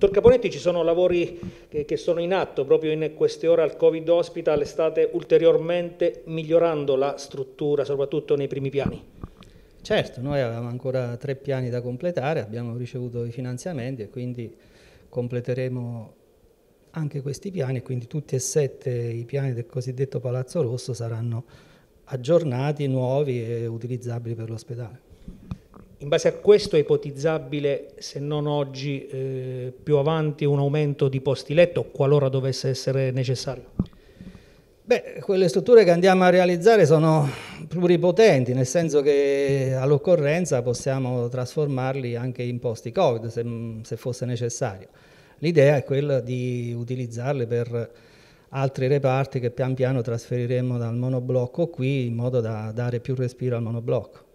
Dottor Caponetti, ci sono lavori che, che, sono in atto proprio in queste ore al Covid Hospital, state ulteriormente migliorando la struttura, soprattutto nei primi piani? Certo, noi avevamo ancora tre piani da completare, abbiamo ricevuto i finanziamenti e quindi completeremo anche questi piani e quindi tutti e sette i piani del cosiddetto Palazzo Rosso saranno aggiornati, nuovi e utilizzabili per l'ospedale. In base a questo è ipotizzabile, se non oggi, eh, più avanti un aumento di posti letto, qualora dovesse essere necessario? Beh, quelle strutture che andiamo a realizzare sono pluripotenti, nel senso che all'occorrenza possiamo trasformarli anche in posti Covid, se, se fosse necessario. L'idea è quella di utilizzarle per altri reparti che pian piano trasferiremo dal monoblocco qui in modo da dare più respiro al monoblocco.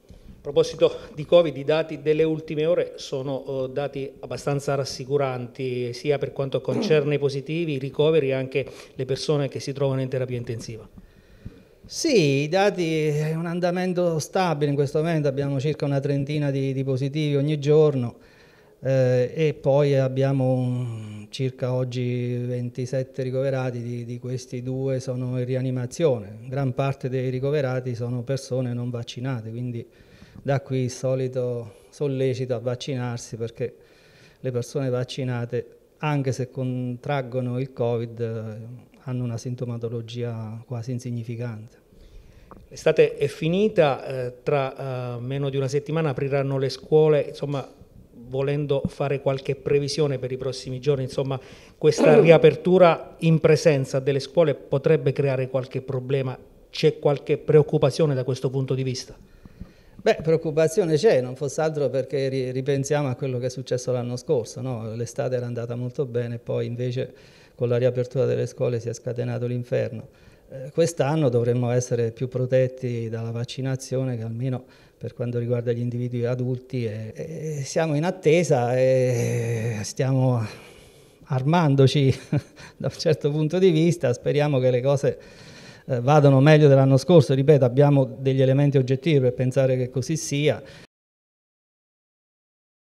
A proposito di Covid, i dati delle ultime ore sono eh, dati abbastanza rassicuranti, sia per quanto concerne i positivi, i ricoveri e anche le persone che si trovano in terapia intensiva. Sì, i dati eh, è un andamento stabile in questo momento, abbiamo circa una trentina di, di positivi ogni giorno eh, e poi abbiamo circa oggi 27 ricoverati, di, di questi due sono in rianimazione, gran parte dei ricoverati sono persone non vaccinate, quindi da qui il solito sollecito a vaccinarsi perché le persone vaccinate, anche se contraggono il Covid, hanno una sintomatologia quasi insignificante. L'estate è finita, eh, tra eh, meno di una settimana apriranno le scuole, insomma volendo fare qualche previsione per i prossimi giorni, insomma questa riapertura in presenza delle scuole potrebbe creare qualche problema, c'è qualche preoccupazione da questo punto di vista? Beh, preoccupazione c'è, non fosse altro perché ripensiamo a quello che è successo l'anno scorso, no? l'estate era andata molto bene, poi invece con la riapertura delle scuole si è scatenato l'inferno. Eh, quest'anno dovremmo essere più protetti dalla vaccinazione che almeno per quanto riguarda gli individui adulti. E, e siamo in attesa e stiamo armandoci da un certo punto di vista, speriamo che le cose eh, vadano meglio dell'anno scorso, ripeto abbiamo degli elementi oggettivi per pensare che così sia,